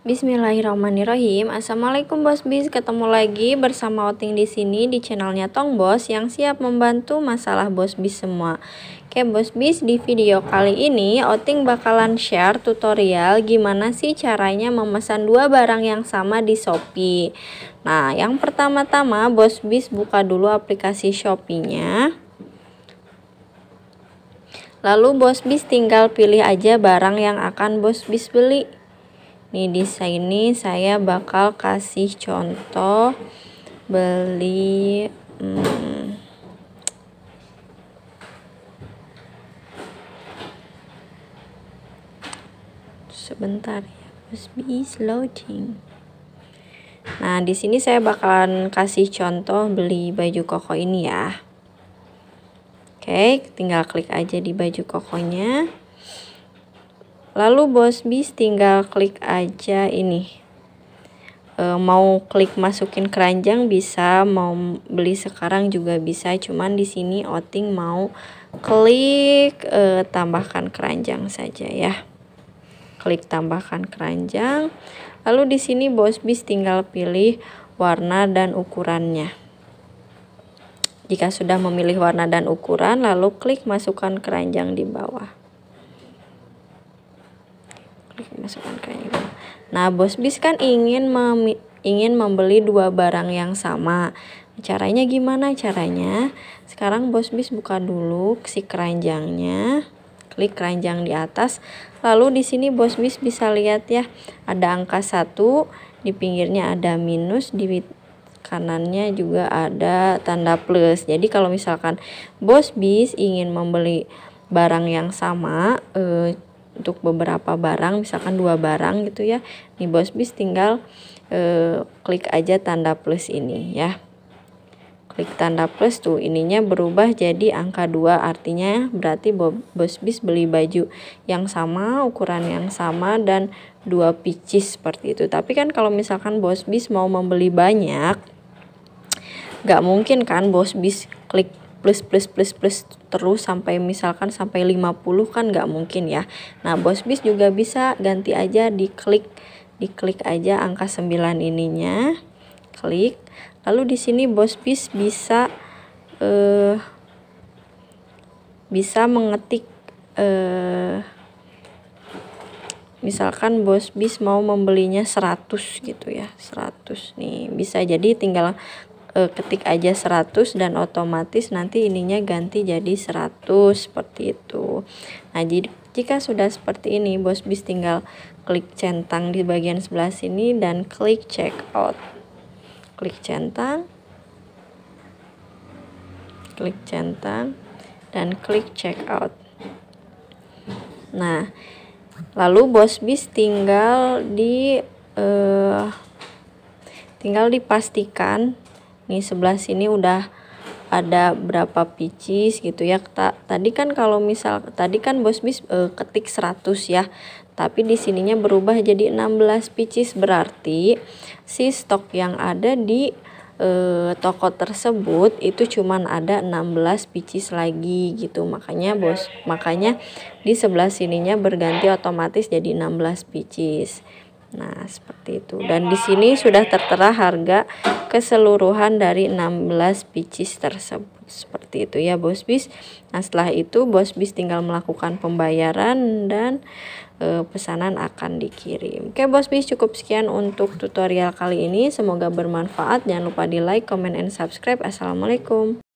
Bismillahirrahmanirrahim. Assalamualaikum Bos Bis. Ketemu lagi bersama Oting di sini di channelnya Tong Bos yang siap membantu masalah Bos Bis semua. Oke Bos Bis, di video kali ini Oting bakalan share tutorial gimana sih caranya memesan dua barang yang sama di Shopee. Nah, yang pertama-tama Bos Bis buka dulu aplikasi Shopee-nya. Lalu Bos Bis tinggal pilih aja barang yang akan Bos Bis beli nih di sini saya bakal kasih contoh beli hmm, sebentar ya USB is loading nah di sini saya bakalan kasih contoh beli baju koko ini ya oke tinggal klik aja di baju kokonya lalu bos bis tinggal klik aja ini e, mau klik masukin keranjang bisa mau beli sekarang juga bisa cuman di sini outing mau klik e, tambahkan keranjang saja ya klik tambahkan keranjang lalu di sini bos bis tinggal pilih warna dan ukurannya jika sudah memilih warna dan ukuran lalu klik masukkan keranjang di bawah masukkan kayak gitu. Nah, bos bis kan ingin mem ingin membeli dua barang yang sama. Caranya gimana? Caranya sekarang bos bis buka dulu si keranjangnya klik keranjang di atas. Lalu di sini bos bis bisa lihat ya, ada angka satu di pinggirnya ada minus, di kanannya juga ada tanda plus. Jadi kalau misalkan bos bis ingin membeli barang yang sama, eh, untuk beberapa barang misalkan dua barang gitu ya nih bos bis tinggal eh, klik aja tanda plus ini ya klik tanda plus tuh ininya berubah jadi angka 2 artinya berarti bos bis beli baju yang sama ukuran yang sama dan dua picis seperti itu tapi kan kalau misalkan bos bis mau membeli banyak gak mungkin kan bos bis klik plus plus plus plus terus sampai misalkan sampai 50 kan nggak mungkin ya nah bos bis juga bisa ganti aja di klik, di klik aja angka 9 ininya klik lalu di sini bos bis bisa eh, bisa mengetik eh, misalkan bos bis mau membelinya 100 gitu ya 100 nih bisa jadi tinggal e, ketik aja 100 dan otomatis nanti ininya ganti jadi 100 seperti itu nah jadi jika sudah seperti ini bos bis tinggal klik centang di bagian sebelah sini dan klik check out klik centang klik centang dan klik check out nah lalu bos bis tinggal di eh, tinggal dipastikan ini sebelah sini udah ada berapa picis gitu ya tadi kan kalau misal tadi kan bos bis e, ketik 100 ya tapi di sininya berubah jadi 16 picis berarti si stok yang ada di e, toko tersebut itu cuman ada 16 picis lagi gitu makanya bos makanya di sebelah sininya berganti otomatis jadi 16 picis. Nah, seperti itu. Dan di sini sudah tertera harga keseluruhan dari 16 pieces tersebut. Seperti itu ya, Bos Bis. Nah, setelah itu Bos Bis tinggal melakukan pembayaran dan e, pesanan akan dikirim. Oke, Bos Bis, cukup sekian untuk tutorial kali ini. Semoga bermanfaat. Jangan lupa di-like, comment and subscribe. Assalamualaikum.